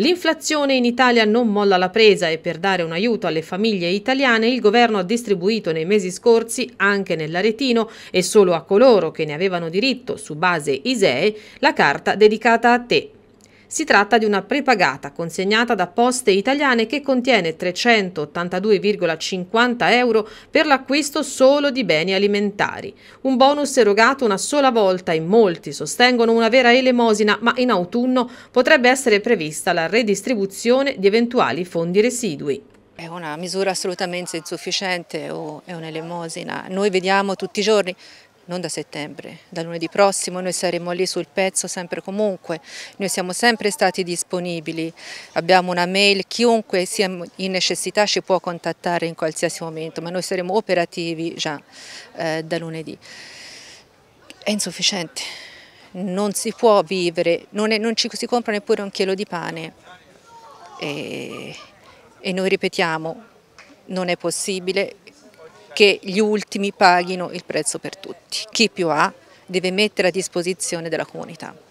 L'inflazione in Italia non molla la presa e per dare un aiuto alle famiglie italiane il governo ha distribuito nei mesi scorsi anche nell'Aretino e solo a coloro che ne avevano diritto su base ISEE la carta dedicata a te si tratta di una prepagata consegnata da Poste Italiane che contiene 382,50 euro per l'acquisto solo di beni alimentari. Un bonus erogato una sola volta in molti sostengono una vera elemosina, ma in autunno potrebbe essere prevista la redistribuzione di eventuali fondi residui. È una misura assolutamente insufficiente o è un'elemosina. Noi vediamo tutti i giorni non da settembre, da lunedì prossimo noi saremo lì sul pezzo sempre comunque, noi siamo sempre stati disponibili, abbiamo una mail, chiunque sia in necessità ci può contattare in qualsiasi momento, ma noi saremo operativi già eh, da lunedì. È insufficiente, non si può vivere, non, è, non ci si compra neppure un chilo di pane e, e noi ripetiamo non è possibile che gli ultimi paghino il prezzo per tutti. Chi più ha deve mettere a disposizione della comunità.